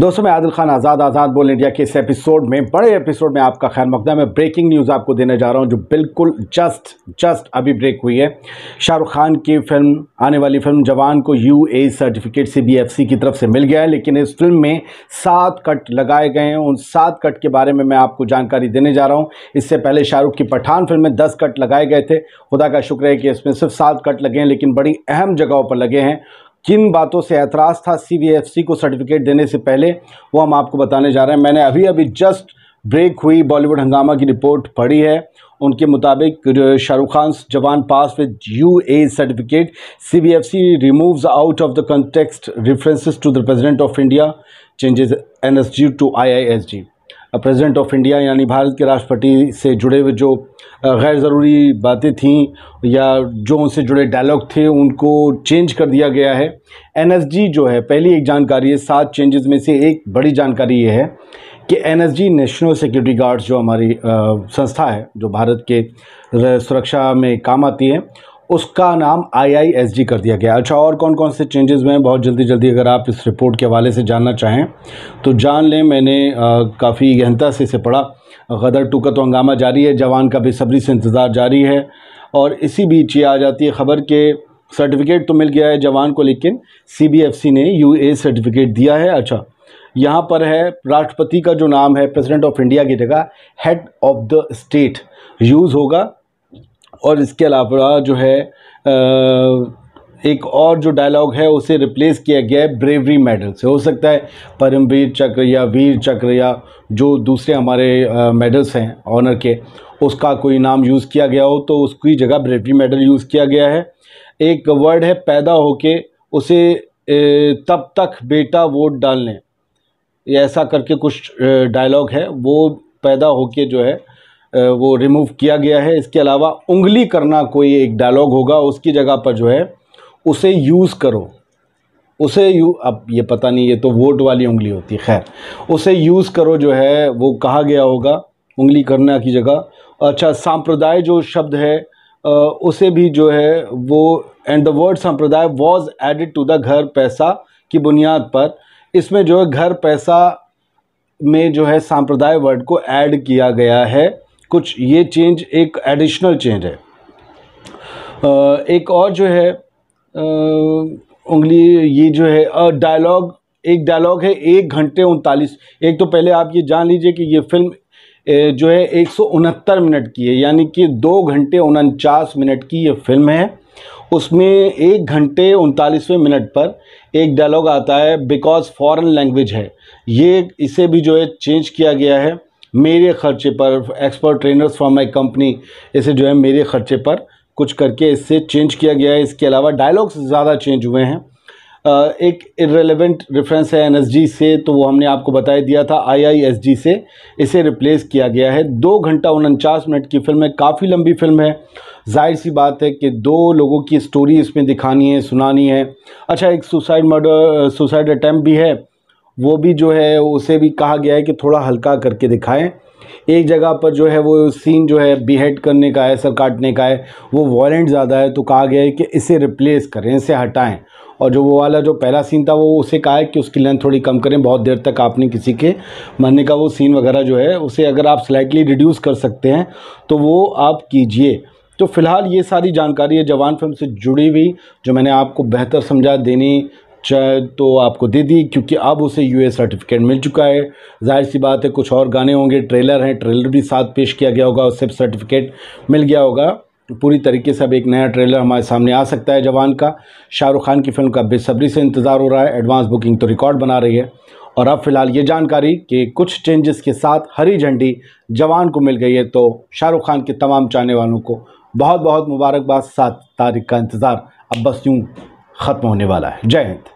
दोस्तों मैं आदिल खान आज़ाद आज़ाद बोल इंडिया के इस एपिसोड में बड़े एपिसोड में आपका खैर मकदम है ब्रेकिंग न्यूज़ आपको देने जा रहा हूँ जो बिल्कुल जस्ट जस्ट अभी ब्रेक हुई है शाहरुख खान की फिल्म आने वाली फिल्म जवान को U A certificate C B F C की तरफ से मिल गया है लेकिन इस फिल्म में सात कट लगाए गए हैं उन सात कट के बारे में मैं आपको जानकारी देने जा रहा हूँ इससे पहले शाहरुख की पठान फिल्म में दस कट लगाए गए थे खुदा का शुक्र है कि इसमें सिर्फ सात कट लगे हैं लेकिन बड़ी अहम जगहों पर लगे हैं किन बातों से एतराज़ था सी को सर्टिफिकेट देने से पहले वो हम आपको बताने जा रहे हैं मैंने अभी अभी जस्ट ब्रेक हुई बॉलीवुड हंगामा की रिपोर्ट पढ़ी है उनके मुताबिक Shahrukh Khan Jawan pass with U A certificate C B F C removes out of the context references to the president of India changes N S G to I I S G president of India यानी भारत के राष्ट्रपति से जुड़े हुए जो गैर ज़रूरी बातें थीं या जो उनसे जुड़े डायलॉग थे उनको चेंज कर दिया गया है एनएसजी जो है पहली एक जानकारी है सात चेंजेस में से एक बड़ी जानकारी ये है कि एनएसजी नेशनल सिक्योरिटी गार्ड्स जो हमारी संस्था है जो भारत के सुरक्षा में काम आती है उसका नाम आईआईएसजी कर दिया गया अच्छा और कौन कौन से चेंजेस हुए हैं बहुत जल्दी जल्दी अगर आप इस रिपोर्ट के हवाले से जानना चाहें तो जान लें मैंने काफ़ी गहनता से इसे पढ़ा गदर टूक तो हंगामा जारी है जवान का बेसब्री से इंतज़ार जारी है और इसी बीच ये आ जाती है ख़बर के सर्टिफिकेट तो मिल गया है जवान को लेकिन सी ने यू सर्टिफिकेट दिया है अच्छा यहाँ पर है राष्ट्रपति का जो नाम है प्रेसिडेंट ऑफ इंडिया की जगह head of the state use होगा और इसके अलावा जो है एक और जो डायलॉग है उसे रिप्लेस किया गया है ब्रेवरी मेडल से हो सकता है परमवीर चक्र या वीर चक्र या जो दूसरे हमारे मेडल्स हैं ऑनर के उसका कोई नाम यूज़ किया गया हो तो उसकी जगह ब्रेवरी मेडल यूज़ किया गया है एक वर्ड है पैदा होके उसे तब तक बेटा वोट डालने ऐसा करके कुछ डायलॉग है वो पैदा होके जो है वो रिमूव किया गया है इसके अलावा उंगली करना कोई एक डायलॉग होगा उसकी जगह पर जो है उसे यूज़ करो उसे यू अब ये पता नहीं ये तो वोट वाली उंगली होती है खैर उसे यूज़ करो जो है वो कहा गया होगा उंगली करना की जगह अच्छा सांप्रदाय जो शब्द है उसे भी जो है वो and the word sampradaya was added to the घर पैसा की बुनियाद पर इसमें जो है घर पैसा में जो है सांप्रदाय वर्ड को ऐड किया गया है कुछ ये चेंज एक एडिशनल चेंज है एक और जो है उंगली ये जो है डायलॉग एक डायलॉग है एक घंटे उनतालीस एक तो पहले आप ये जान लीजिए कि ये फिल्म जो है एक मिनट की है यानी कि दो घंटे उनचास मिनट की ये फिल्म है उसमें एक घंटे उनतालीसवें मिनट पर एक डायलॉग आता है बिकॉज फॉरेन लैंग्वेज है ये इसे भी जो है चेंज किया गया है मेरे ख़र्चे पर expert trainers from my company इसे जो है मेरे ख़र्चे पर कुछ करके इससे चेंज किया गया है इसके अलावा डायलॉग्स ज़्यादा चेंज हुए हैं एक इरेलीवेंट रेफरेंस है एनएसजी से तो वो हमने आपको बता दिया था आईआईएसजी से इसे रिप्लेस किया गया है दो घंटा उनचास मिनट की फिल्म है काफ़ी लंबी फिल्म है जाहिर सी बात है कि दो लोगों की स्टोरी इसमें दिखानी है सुनानी है अच्छा एक सुसाइड मर्डर सुसाइड अटैम्प्ट भी है वो भी जो है उसे भी कहा गया है कि थोड़ा हल्का करके दिखाएं एक जगह पर जो है वो सीन जो है बीहेड करने का है सर काटने का है वो वॉलेंट ज़्यादा है तो कहा गया है कि इसे रिप्लेस करें इसे हटाएं और जो वो वाला जो पहला सीन था वो उसे कहा है कि उसकी लेंथ थोड़ी कम करें बहुत देर तक आपने किसी के मरने का वो सीन वगैरह जो है उसे अगर आप स्लाइटली रिड्यूस कर सकते हैं तो वो आप कीजिए तो फ़िलहाल ये सारी जानकारी है जवान फिल्म से जुड़ी हुई जो मैंने आपको बेहतर समझा देने तो आपको दे दी क्योंकि अब उसे यूए सर्टिफिकेट मिल चुका है जाहिर सी बात है कुछ और गाने होंगे ट्रेलर हैं ट्रेलर भी साथ पेश किया गया होगा उससे सर्टिफिकेट मिल गया होगा पूरी तरीके से अब एक नया ट्रेलर हमारे सामने आ सकता है जवान का शाहरुख खान की फिल्म का बेसब्री से इंतज़ार हो रहा है एडवांस बुकिंग तो रिकॉर्ड बना रही है और अब फिलहाल ये जानकारी कि कुछ चेंजेस के साथ हरी झंडी जवान को मिल गई है तो शाहरुख खान के तमाम चाहने वालों को बहुत बहुत मुबारकबाद सात तारीख का इंतज़ार अब बस यूँ ख़त्म होने वाला है जय हिंद